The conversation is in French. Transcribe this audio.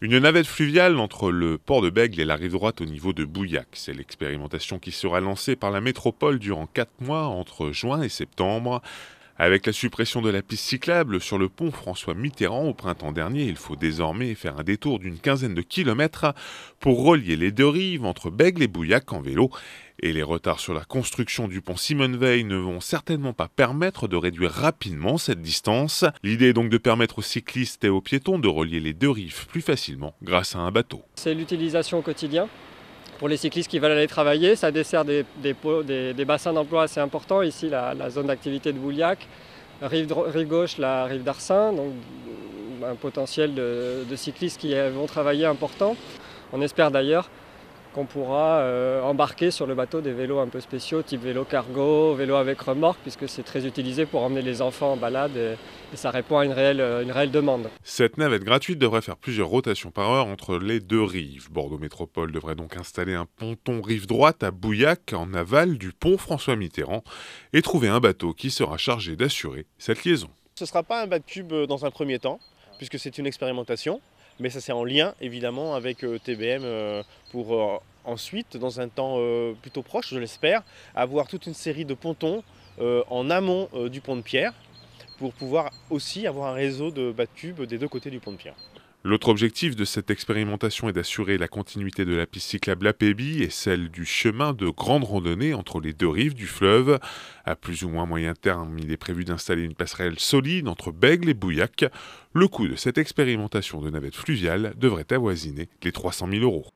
Une navette fluviale entre le port de Bègle et la rive droite au niveau de Bouillac. C'est l'expérimentation qui sera lancée par la métropole durant 4 mois entre juin et septembre. Avec la suppression de la piste cyclable sur le pont François Mitterrand au printemps dernier, il faut désormais faire un détour d'une quinzaine de kilomètres pour relier les deux rives entre Bègle et Bouillac en vélo. Et les retards sur la construction du pont Simone Veil ne vont certainement pas permettre de réduire rapidement cette distance. L'idée est donc de permettre aux cyclistes et aux piétons de relier les deux rives plus facilement grâce à un bateau. C'est l'utilisation au quotidien pour les cyclistes qui veulent aller travailler. Ça dessert des, bassins d'emploi assez importants. Ici, la, zone d'activité de Bouliac, rive, gauche, la rive d'Arcin, donc un potentiel de cyclistes qui euh, vont travailler important. On espère d'ailleurs on pourra euh, embarquer sur le bateau des vélos un peu spéciaux, type vélo cargo, vélo avec remorque, puisque c'est très utilisé pour emmener les enfants en balade et, ça répond à euh, une réelle, demande. Cette navette gratuite devrait faire plusieurs rotations par heure entre les deux rives. Bordeaux Métropole devrait donc installer un ponton rive droite à Bouillac, en aval du pont François Mitterrand, et trouver un bateau qui sera chargé d'assurer cette liaison. Ce ne sera pas un bateau cube euh, dans un premier temps, puisque c'est une expérimentation. Mais ça, c'est en lien évidemment avec euh, TBM euh, pour euh, ensuite, dans un temps plutôt proche, je l'espère, avoir toute une série de pontons en amont du pont de pierre pour pouvoir aussi avoir un réseau de bas tubes des deux côtés du pont de pierre. L'autre objectif de cette expérimentation est d'assurer la continuité de la piste cyclable à et celle du chemin de grande randonnée entre les deux rives du fleuve. À plus ou moins moyen terme, il est prévu d'installer une passerelle solide entre Bègle et Bouillac. Le coût de cette expérimentation de navette fluviale devrait avoisiner les 300 000 euros.